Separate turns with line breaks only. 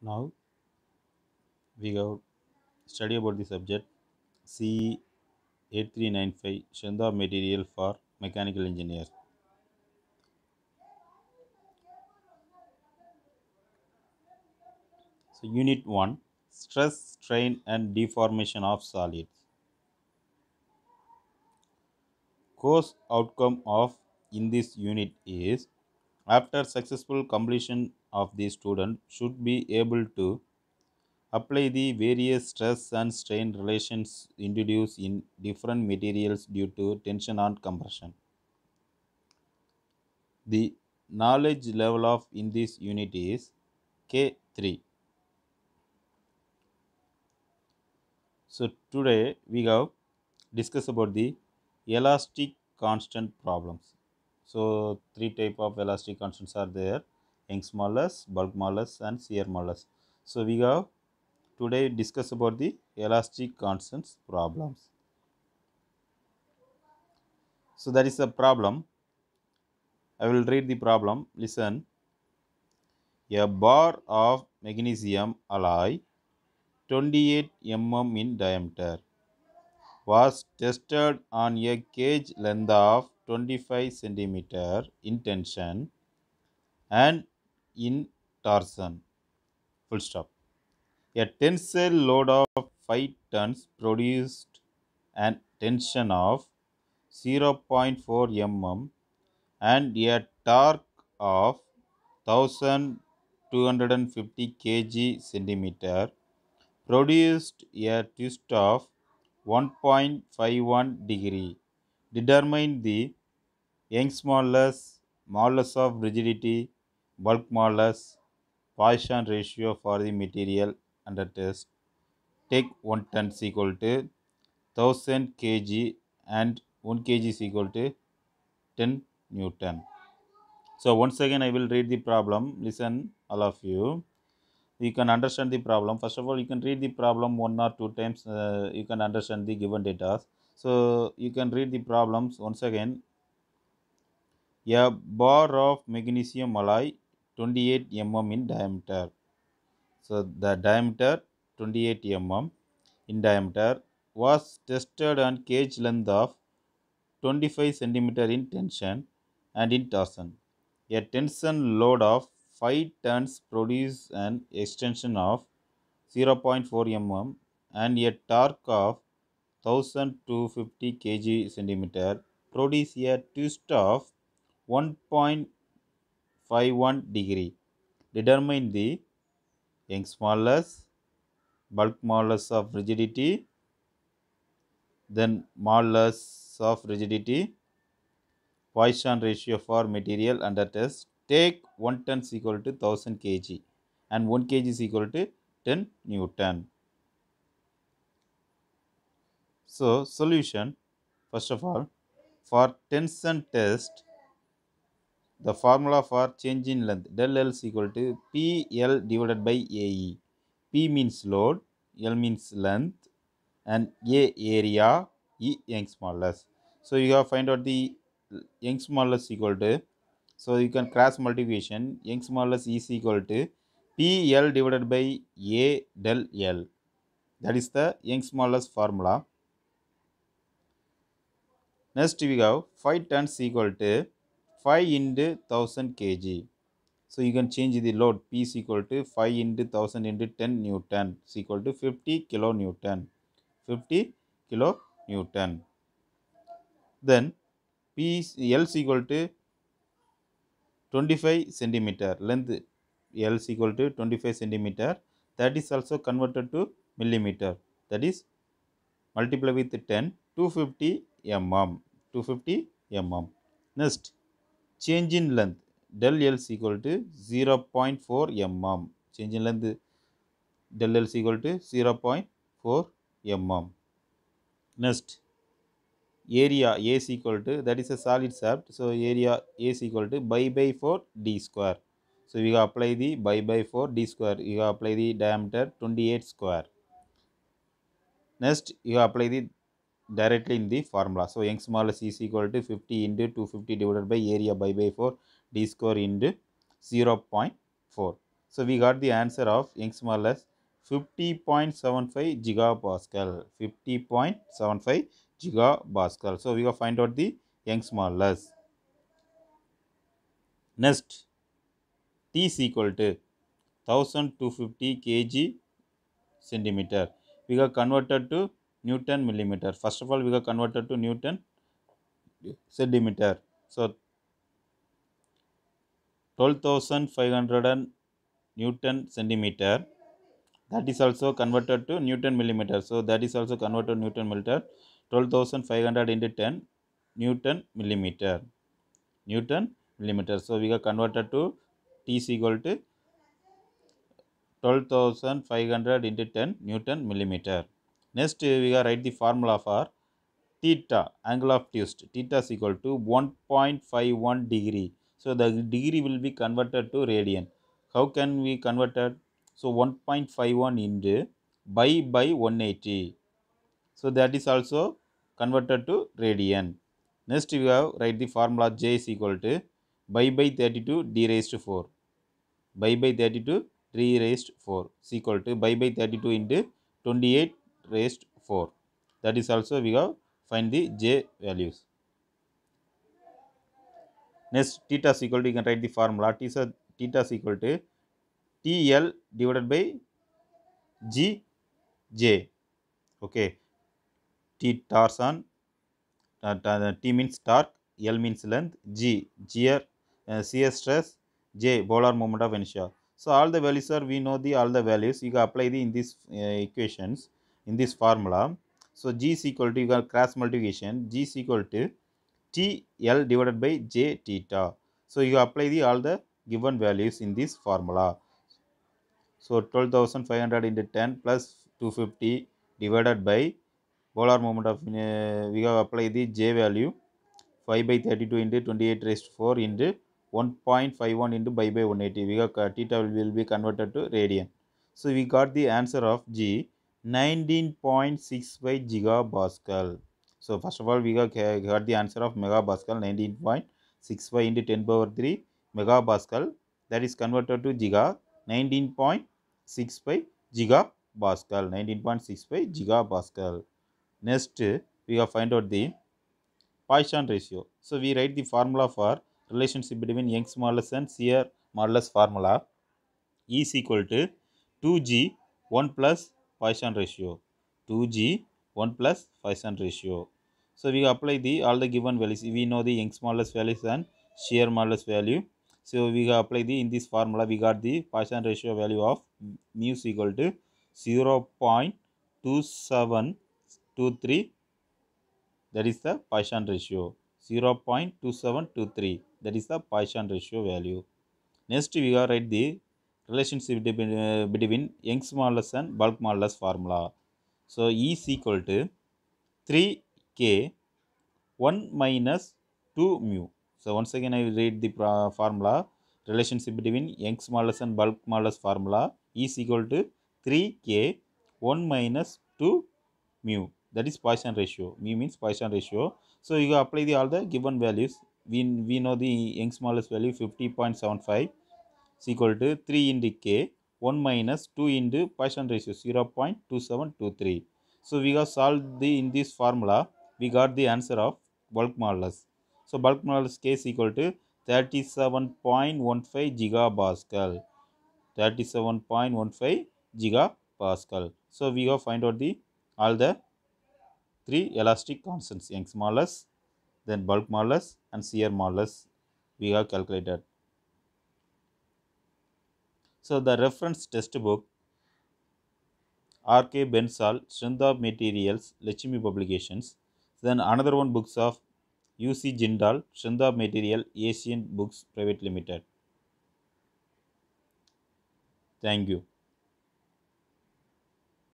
now we have study about the subject CE 8395 Shanda material for mechanical engineers. So unit 1 stress strain and deformation of solids. Course outcome of in this unit is after successful completion of the student should be able to apply the various stress and strain relations introduced in different materials due to tension and compression. The knowledge level of in this unit is K3. So today we have discussed about the elastic constant problems. So three type of elastic constants are there. Young's molars, bulk and shear So we have today discuss about the elastic constants problems. So that is the problem. I will read the problem. Listen. A bar of magnesium alloy 28 mm in diameter was tested on a cage length of 25 centimeter in tension and in torsion. Full stop. A tensile load of 5 tons produced an tension of 0.4 mm and a torque of 1250 kg centimeter produced a twist of 1.51 degree. Determine the Young's modulus, modulus of rigidity bulk modulus, Poisson ratio for the material under test. Take 1 ton equal to 1000 kg and 1 kg is equal to 10 Newton. So once again I will read the problem. Listen all of you. You can understand the problem. First of all you can read the problem one or two times. Uh, you can understand the given data. So you can read the problems once again. A bar of magnesium alloy 28 mm in diameter. So the diameter 28 mm in diameter was tested on cage length of 25 cm in tension and in torsion. A tension load of 5 tons produces an extension of 0.4 mm and a torque of 1250 kg centimeter produces a twist of 1.8 one degree. Determine the Young's modulus, bulk modulus of rigidity, then modulus of rigidity, Poisson ratio for material under test. Take 1 ton is equal to 1000 kg and 1 kg is equal to 10 Newton. So, solution first of all for tension test the formula for change in length del L is equal to PL divided by AE. P means load, L means length and A area, E Young's modulus. So you have find out the Young's modulus equal to, so you can cross multiplication, Young's modulus is equal to PL divided by A del L. That is the Young's modulus formula. Next we have 5 tons equal to 5 into 1000 kg. So you can change the load P is equal to 5 into 1000 into 10 Newton is equal to 50 kilo Newton. 50 kilo Newton. Then P is, L is equal to 25 centimeter length L is equal to 25 centimeter that is also converted to millimeter that is multiply with 10 250 mm 250 mm. Next change in length del L is equal to 0 0.4 mm change in length del L is equal to 0 0.4 mm next area A is equal to that is a solid shaft so area A is equal to by by 4 d square so we apply the by by 4 d square you apply the diameter 28 square next you apply the directly in the formula. So Young's modulus is equal to 50 into 250 divided by area by by 4 d square into 0 0.4. So we got the answer of Young's modulus 50.75 gigapascal 50.75 gigapascal. So we will find out the Young's modulus. Next T is equal to 1250 kg centimeter. We got converted to Newton millimeter. First of all, we got converted to Newton centimeter. So 12,500 Newton centimeter. That is also converted to Newton millimeter. So that is also converted to Newton millimeter. 12,500 into 10 Newton millimeter. Newton millimeter. So we got converted to T is equal to 12,500 into 10 Newton millimeter. Next, we are write the formula for theta, angle of twist. Theta is equal to 1.51 degree. So, the degree will be converted to radian. How can we convert it? So, 1.51 into by by 180. So, that is also converted to radian. Next, we have write the formula J is equal to by by 32 d raised to 4. By by 32 d raised 4 is equal to by by 32 into 28 raised 4 that is also we have find the j values next theta is equal to you can write the formula theta, theta is equal to tl divided by g j okay t torsion uh, uh, t means torque l means length g shear uh, stress j polar moment of inertia so all the values are we know the all the values you can apply the in these uh, equations in this formula. So G is equal to, you got cross multiplication, G is equal to TL divided by J theta. So you apply the all the given values in this formula. So 12,500 into 10 plus 250 divided by polar moment of, uh, we have applied the J value 5 by 32 into 28 raised to 4 into 1.51 into by by 180 we got theta will be converted to radian so we got the answer of g 19.65 gigapascal. So first of all, we got, uh, got the answer of megapascal 19.65 into 10 power 3 megapascal that is converted to giga 19.65 gigapascal 19.65 gigapascal. Next, we have find out the Poisson ratio. So we write the formula for relationship between Young's modulus and Shear modulus formula. E is equal to 2g 1 plus Poisson ratio 2g 1 plus Poisson ratio. So we apply the all the given values. We know the Young's modulus values and shear modulus value. So we apply the in this formula we got the Poisson ratio value of mu is equal to 0 0.2723 that is the Poisson ratio 0 0.2723 that is the Poisson ratio value. Next we are write the relationship between, uh, between Young's modulus and bulk modulus formula. So E is equal to 3K 1 minus 2 mu. So once again I read the formula. Relationship between Young's modulus and bulk modulus formula e is equal to 3K 1 minus 2 mu. That is Poisson ratio. Mu means Poisson ratio. So you apply the all the given values. We, we know the Young's modulus value 50.75 is equal to 3 into k 1 minus 2 into Poisson ratio 0 0.2723. So we have solved the in this formula we got the answer of bulk modulus. So bulk modulus k is equal to 37.15 gigapascal 37.15 gigapascal. So we have find out the all the three elastic constants Young's modulus then bulk modulus and shear modulus we have calculated. So the reference textbook R.K. Bensal, Strength of Materials, Lechimi Publications. Then another one books of U.C. Jindal, Strength of Material, Asian Books Private Limited. Thank you.